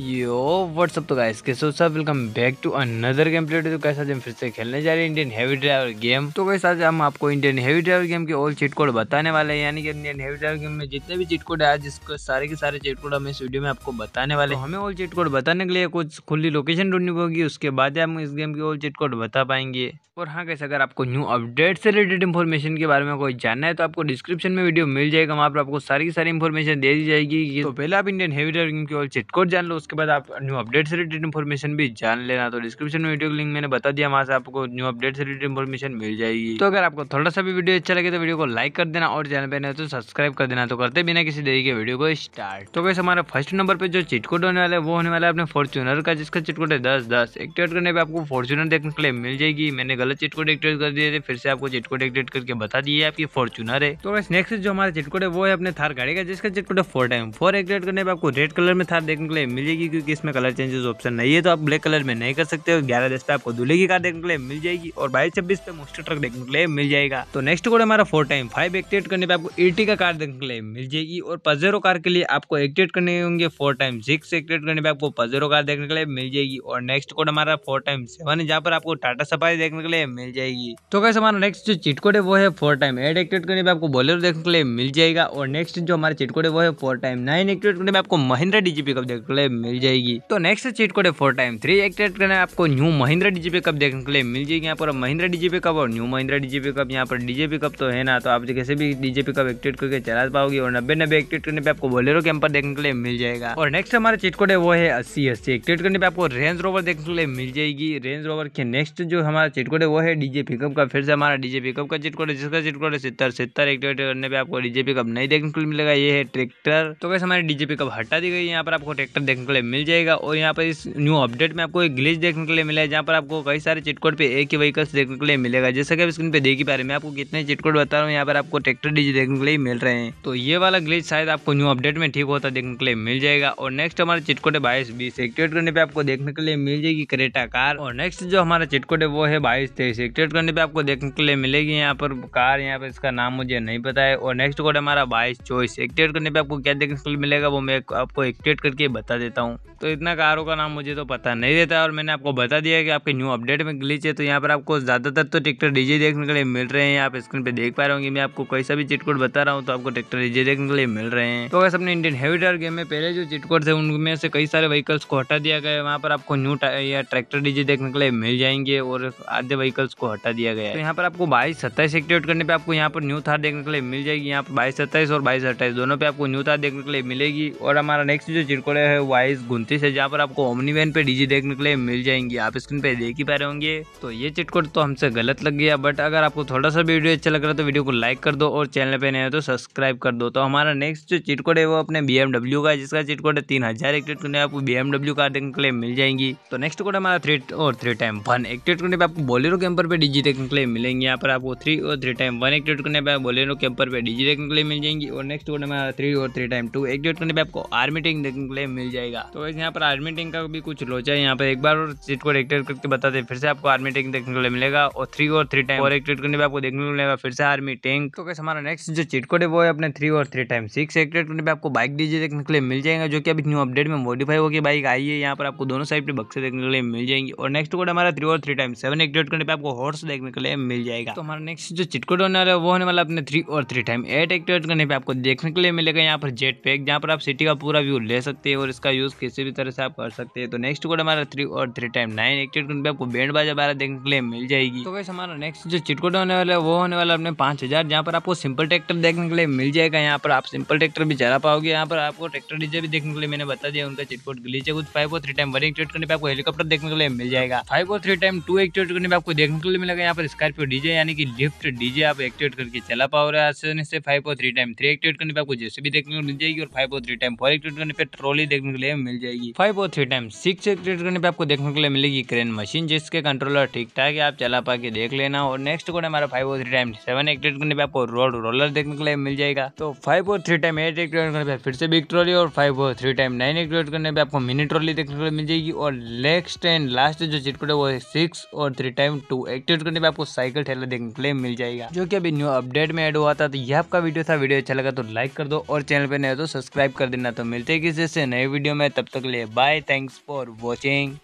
यो WhatsApp तो guys कैसे सब welcome back to another game plate तो कैसे हम फिर से खेलने जा रहे हैं इंडियन हैवी ड्राइवर गेम तो कैसे आज हम आपको इंडियन हैवी ड्राइवर गेम के ऑल चीट कोड बताने वाले हैं यानी कि इंडियन हैवी ड्राइवर गेम में जितने भी चीट कोड है आज इसको सारे के सारे चीट कोड हम इस वीडियो में आपको बताने वाले तो हमें ऑल चीट कोड बताने के लिए कुछ खुली लोकेशन ढूंढनी होगी उसके बाद हम इस गेम की ऑल चीट कोड बता पाएंगे और हाँ कैसे अगर आपको न्यू अपडेट से रिलेटेड इन्फॉर्मेशन के बारे में कोई जानना है तो आपको डिस्क्रिप्शन में वीडियो मिल जाएगा वहाँ पर आपको सारी की सारी इन्फॉर्मेशन दे दी जाएगी तो पहले आप इंडियन हैवी ड्राइवर गेम की ऑल चीट कोड जान लो उसके बाद आप न्यू अपडेट से रिलेटेड इन्फॉर्मेशन भी जान लेना तो डिस्क्रिप्शन में वीडियो का लिंक मैंने बता दिया वहाँ से आपको न्यू अपडेट से रिलेटेड इन्फॉर्मेशन मिल जाएगी तो अगर आपको थोड़ा सा भी वीडियो अच्छा लगे तो वीडियो को लाइक कर देना और चैनल पर नहीं तो सब्सक्राइब कर देना तो करते बिना किसी देरी के वीडियो को स्टार्ट तो वैसे हमारे फर्स्ट नंबर पर जो चिटकोट होने वाला है वो होने वाला है अपने फॉर्चुनर का जिसका चिटकोट है दस दस एक्टिवेट करने पर आपको फॉर्चुनर देखने के लिए मिल जाएगी मैंने गलत चिटकोट एक्टिवेट कर दिए थे फिर से आपको चिटकोट एक्टिवेट करके बता दिए आपकी फॉर्चुनर है तो वैसे नेक्स्ट जो हमारा चिटकोट है वो है अपने थार गाड़ी का जिसका चिटकोट है फोर टाइम फोर एक्टिवेट करने पर आपको रेड कलर में थार देखने के लिए मिल जाएगी जाएगी क्योंकि इसमें कलर चेंजेस ऑप्शन नहीं है तो आप ब्लैक कलर में नहीं कर सकते हो ग्यारह दस पे आपको दूल्हे की कार देखने के लिए मिल जाएगी और बाईस छब्बीस पे मोस्टर ट्रक देखने के लिए मिल जाएगा तो नेक्स्ट कोड हमारा फोर टाइम फाइव एक्टिवेट करने पे आपको एटी का कार देखने के लिए मिल जाएगी और पजेरो कार के लिए आपको एक्टिवेट करने होंगे फोर टाइम सिक्स एक्टिवेट करने पे आपको पजेरो कार देखने के लिए मिल जाएगी और नेक्स्ट कोड हमारा फोर टाइम सेवन जहाँ पर आपको टाटा सफारी देखने के लिए मिल जाएगी तो कैसे हमारा नेक्स्ट जो चिटकोड है वो है फोर टाइम एट एक्टिवेट करने पे आपको बोलेरो देखने के लिए मिल जाएगा और नेक्स्ट जो हमारा चिटकोड है वो है फोर टाइम नाइन एक्टिवेट करने पे आपको महिंद्रा डीजीपी कब देखने के लिए मिल जाएगी तो नेक्स्ट चीट कोड है फोर टाइम थ्री एक्टेट करने आपको न्यू महिंद्रा डीजीपी कप देखने के लिए मिल जाएगी यहाँ पर महिंद्रा डीजीपी पिकअप और न्यू महिंद्रा डीजीपी कप यहाँ पर डीजेपी कप तो है ना तो आप कैसे भी डीजेपी कप एक्टेट करके चला पाओगे और नब्बे नब्बे एक्टेट करने पे आपको बोलेरो कैंपर देखने के लिए मिल जाएगा और नेक्स्ट हमारा चीट कोड है वो है अस्सी अस्सी एक्टेट करने पे आपको रेंज रोवर देखने के लिए मिल जाएगी रेंज रोवर के नेक्स्ट जो हमारा चीट कोड है वो है डीजे पिकअप का फिर से हमारा डीजे पिकअप का चीट कोड है जिसका चीट कोड है सितर सितर एक्टिवेट करने पे आपको डीजे पिकअप नहीं देखने को मिलेगा ये है ट्रैक्टर तो कैसे हमारी डीजे पिकअप हटा दी गई यहाँ पर आपको ट्रैक्टर देखने के लिए मिल जाएगा और यहाँ पर इस न्यू अपडेट में आपको एक ग्लिच देखने के लिए मिला है जहाँ पर आपको कई सारे चिटकोड पे एक ही व्हीकल्स देखने के लिए मिलेगा जैसा कि आप स्क्रीन पे देख ही पा रहे हैं मैं आपको कितने चिटकोड बता रहा हूँ यहाँ पर आपको ट्रैक्टर डीजी देखने के लिए मिल रहे हैं तो ये वाला ग्लिच शायद आपको न्यू अपडेट में ठीक होता देखने के लिए मिल जाएगा और नेक्स्ट हमारा चिटकोड है बाईस बीस एक्टिवेट करने पर आपको देखने के लिए मिल जाएगी करेटा कार और नेक्स्ट जो हमारा चिटकोड है वो है बाईस तेईस एक्टिवेट करने पर आपको देखने के लिए मिलेगी यहाँ पर कार यहाँ पर इसका नाम मुझे नहीं पता है और नेक्स्ट कोड हमारा बाईस चौबीस एक्टिवेट करने पर आपको क्या देखने के लिए मिलेगा वो मैं आपको एक्टिवेट करके बता देता जाता हूँ तो इतना कारों का नाम मुझे तो पता नहीं रहता और मैंने आपको बता दिया कि आपके न्यू अपडेट में ग्लिच है तो यहाँ पर आपको ज़्यादातर तो ट्रैक्टर डीजे देखने के लिए मिल रहे हैं आप स्क्रीन पर देख पा रहे होंगे मैं आपको कोई सा भी चिटकोड बता रहा हूँ तो आपको ट्रैक्टर डीजे देखने के लिए मिल रहे हैं तो वैसे अपने इंडियन हेवीटर गेम में पहले जो चिटकोड थे उनमें से कई सारे व्हीकल्स को हटा दिया गया वहाँ पर आपको न्यू या ट्रैक्टर डीजे देखने के लिए मिल जाएंगे और आधे व्हीकल्स को हटा दिया गया तो यहाँ पर आपको बाईस सत्ताईस एक्टिवेट करने पर आपको यहाँ पर न्यू थार देखने के लिए मिल जाएगी यहाँ पर बाईस सत्ताईस और बाईस अट्ठाईस दोनों पे आपको न्यू थार देखने के लिए मिलेगी और हमारा नेक्स्ट जो चिटकोड है वो प्राइस उनतीस है जहाँ पर आपको ओमनी वैन पे डीजी देखने के लिए मिल जाएंगी आप स्क्रीन पे देख ही पा रहे होंगे तो ये चिटकोट तो हमसे गलत लग गया बट अगर आपको थोड़ा सा वीडियो अच्छा लग रहा है तो वीडियो को लाइक कर दो और चैनल पर नए हो तो सब्सक्राइब कर दो तो हमारा नेक्स्ट जो चिटकोट है वो अपने बी का जिसका चिटकोट है तीन हजार एक्टिवेट करने आपको बी एमडब्ल्यू कार देखने के लिए मिल जाएंगी तो नेक्स्ट कोड हमारा थ्री और थ्री टाइम वन एक्टिवेट करने पे आपको बोलेरो कैंपर पे डीजी देखने के लिए मिलेंगे यहाँ पर आपको थ्री और थ्री टाइम वन एक्टिवेट करने पे बोलेरो कैंपर पे डीजी देखने के लिए मिल जाएंगी और नेक्स्ट कोड हमारा थ्री और थ्री टाइम टू एक्टिवेट करने पे आपको आर्मी टेंक देखने के लिए मिल जाएगा मिलेगा तो वैसे यहाँ पर आर्मी टैंक का भी कुछ लोचा है यहाँ पर एक बार और सीट को रेक्टेट करके बताते फिर से आपको आर्मी टैंक देखने को मिलेगा और थ्री और थ्री टाइम और एक्टेट करने पर आपको देखने को मिलेगा फिर से आर्मी टैंक तो कैसे हमारा नेक्स्ट जो चीट कोड है वो है अपने थ्री और थ्री टाइम सिक्स एक्टेट करने पर आपको बाइक डीजे देखने के लिए मिल जाएगा जो कि अभी न्यू अपडेट में मॉडिफाई होगी बाइक आई है यहाँ पर आपको दोनों साइड पर बक्से देखने के लिए मिल जाएंगे और नेक्स्ट कोड हमारा थ्री और थ्री टाइम सेवन एक्टेट करने पर आपको हॉर्स देखने के लिए मिल जाएगा तो हमारा नेक्स्ट जो चिटकोट होने वाला है वो होने वाला अपने थ्री और थ्री टाइम एट एक्टेट करने पर आपको देखने के लिए मिलेगा यहाँ पर जेट पैक जहाँ पर आप सिटी का पूरा व्यू ले सकते हैं और इसका यूज यूज़ किसी भी तरह से आप कर सकते हैं तो नेक्स्ट कोड हमारा थ्री और three time nine cheat code code आपको बैंड बाजा बारह देखने के लिए मिल जाएगी तो वैसे हमारा नेक्स्ट जो चिटकोड होने वाला है वो होने वाला अपने पाँच हज़ार जहाँ पर आपको सिंपल ट्रैक्टर देखने के लिए मिल जाएगा यहाँ पर आप सिंपल ट्रैक्टर भी चला पाओगे यहाँ पर आपको ट्रैक्टर डीजे भी देखने के लिए मैंने बता दिया उनका चिटकोड गलीचे कुछ फाइव और थ्री टाइम वन एक चिटकोड पर आपको हेलीकॉप्टर देखने के लिए मिल जाएगा फाइव और थ्री टाइम टू एक करने पर आपको देखने के लिए मिलेगा यहाँ पर स्कॉर्पियो डीजे यानी कि लिफ्ट डीजे आप एक्टिवेट करके चला पाओ रहे हैं से फाइव और थ्री टाइम थ्री एक्टिवेट करने पर आपको जैसे भी देखने को मिल जाएगी और फाइव और थ्री टाइम फोर एक्टिवेट करने पर ट्रॉली देखने के लिए में मिल जाएगी फाइव और थ्री टाइम सिक्स से करने पे आपको देखने के लिए मिलेगी क्रेन मशीन जिसके कंट्रोलर ठीक ठाक है आप चला पा के देख लेना और नेक्स्ट कोड हमारा फाइव और थ्री टाइम सेवन एक्टिवेट करने पे आपको रोड रोलर देखने के लिए मिल जाएगा तो फाइव और थ्री टाइम एट एक्टिवेट करने पे फिर से बिग ट्रॉली और फाइव और थ्री टाइम नाइन एक्टिवेट करने पे आपको मिनी ट्रॉली देखने के लिए मिल जाएगी और नेक्स्ट एंड लास्ट जो चिटकोड है वो सिक्स और थ्री टाइम टू एक्टिवेट करने पे आपको साइकिल ठेला देखने के लिए मिल जाएगा जो की अभी न्यू अपडेट में एड हुआ था तो यह आपका वीडियो था वीडियो अच्छा लगा तो लाइक कर दो और चैनल पर नए तो सब्सक्राइब कर देना तो मिलते हैं किसी से नए वीडियो में तब तक ले बाय थैंक्स फॉर वॉचिंग